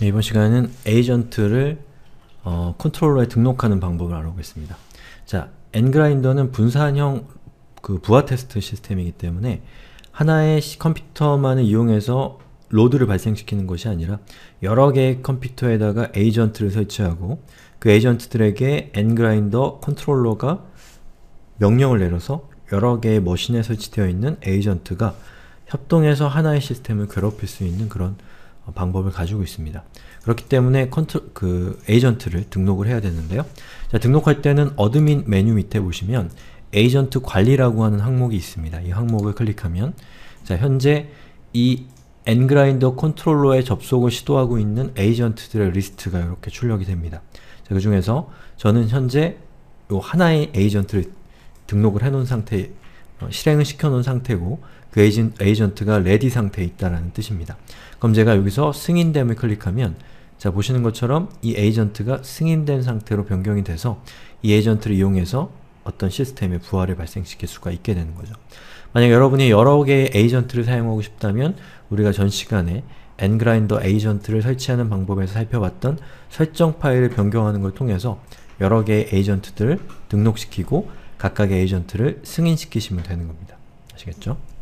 네, 이번 시간에는 에이전트를 어, 컨트롤러에 등록하는 방법을 알아보겠습니다. 자, 엔그라인더는 분산형 그 부하 테스트 시스템이기 때문에 하나의 컴퓨터만을 이용해서 로드를 발생시키는 것이 아니라 여러 개의 컴퓨터에다가 에이전트를 설치하고 그 에이전트들에게 엔그라인더 컨트롤러가 명령을 내려서 여러 개의 머신에 설치되어 있는 에이전트가 협동해서 하나의 시스템을 괴롭힐 수 있는 그런 방법을 가지고 있습니다. 그렇기 때문에 컨트, 그 에이전트를 등록을 해야 되는데요. 자, 등록할 때는 어드민 메뉴 밑에 보시면 에이전트 관리라고 하는 항목이 있습니다. 이 항목을 클릭하면 자, 현재 이 엔그라인더 컨트롤러에 접속을 시도하고 있는 에이전트들의 리스트가 이렇게 출력이 됩니다. 자, 그 중에서 저는 현재 요 하나의 에이전트를 등록을 해놓은 상태 어, 실행을 시켜놓은 상태고 그 에이전, 트가 레디 상태에 있다는 뜻입니다. 그럼 제가 여기서 승인됨을 클릭하면 자 보시는 것처럼 이 에이전트가 승인된 상태로 변경이 돼서 이 에이전트를 이용해서 어떤 시스템의 부하를 발생시킬 수가 있게 되는 거죠. 만약 여러분이 여러 개의 에이전트를 사용하고 싶다면 우리가 전 시간에 n그라인더 에이전트를 설치하는 방법에서 살펴봤던 설정 파일을 변경하는 걸 통해서 여러 개의 에이전트들을 등록시키고 각각의 에이전트를 승인시키시면 되는 겁니다. 아시겠죠?